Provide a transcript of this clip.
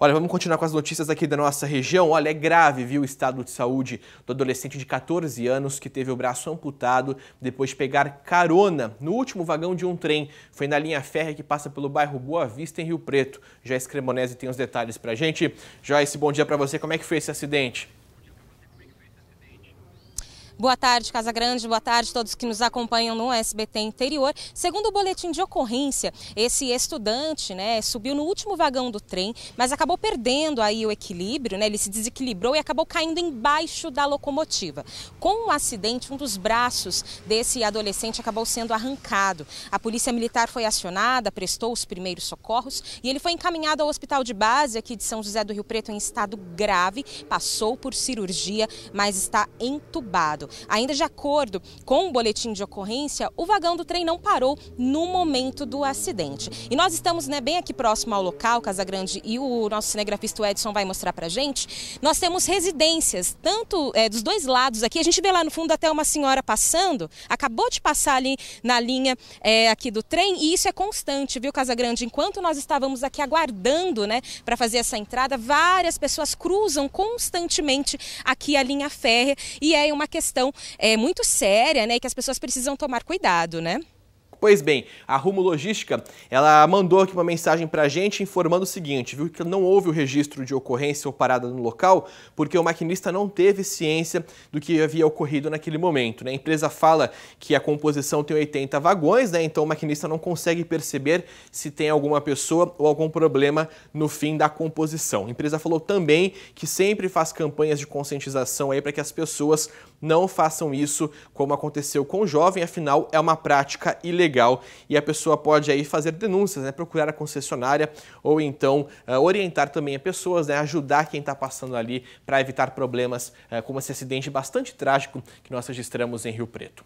Olha, vamos continuar com as notícias aqui da nossa região. Olha, é grave, viu, o estado de saúde do adolescente de 14 anos que teve o braço amputado depois de pegar carona no último vagão de um trem. Foi na linha férrea que passa pelo bairro Boa Vista, em Rio Preto. Joyce Cremonese tem os detalhes pra gente. Joyce, bom dia para você. Como é que foi esse acidente? Boa tarde, Casa Grande, boa tarde a todos que nos acompanham no SBT Interior. Segundo o boletim de ocorrência, esse estudante né, subiu no último vagão do trem, mas acabou perdendo aí o equilíbrio, né, ele se desequilibrou e acabou caindo embaixo da locomotiva. Com o um acidente, um dos braços desse adolescente acabou sendo arrancado. A polícia militar foi acionada, prestou os primeiros socorros e ele foi encaminhado ao hospital de base aqui de São José do Rio Preto em estado grave, passou por cirurgia, mas está entubado. Ainda de acordo com o boletim de ocorrência, o vagão do trem não parou no momento do acidente. E nós estamos né, bem aqui próximo ao local, Casa Grande, e o nosso cinegrafista Edson vai mostrar para gente. Nós temos residências, tanto é, dos dois lados aqui. A gente vê lá no fundo até uma senhora passando, acabou de passar ali na linha é, aqui do trem, e isso é constante, viu, Casa Grande? Enquanto nós estávamos aqui aguardando né, para fazer essa entrada, várias pessoas cruzam constantemente aqui a linha férrea, e é uma questão questão é, muito séria, né? E que as pessoas precisam tomar cuidado, né? Pois bem, a Rumo Logística, ela mandou aqui uma mensagem para a gente informando o seguinte, viu que não houve o registro de ocorrência ou parada no local, porque o maquinista não teve ciência do que havia ocorrido naquele momento. Né? A empresa fala que a composição tem 80 vagões, né? então o maquinista não consegue perceber se tem alguma pessoa ou algum problema no fim da composição. A empresa falou também que sempre faz campanhas de conscientização aí para que as pessoas não façam isso como aconteceu com o jovem, afinal é uma prática ilegal legal e a pessoa pode aí fazer denúncias, né, procurar a concessionária ou então uh, orientar também as pessoas, né, ajudar quem está passando ali para evitar problemas uh, como esse acidente bastante trágico que nós registramos em Rio Preto.